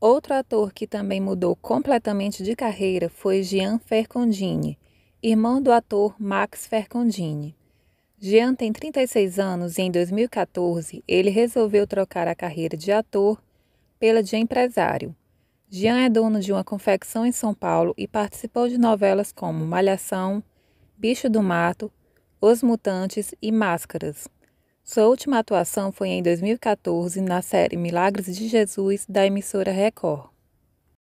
Outro ator que também mudou completamente de carreira foi Jean Fercondini, irmão do ator Max Fercondini. Jean tem 36 anos e em 2014 ele resolveu trocar a carreira de ator pela de empresário. Jean é dono de uma confecção em São Paulo e participou de novelas como Malhação, Bicho do Mato, Os Mutantes e Máscaras. Sua última atuação foi em 2014 na série Milagres de Jesus da emissora Record.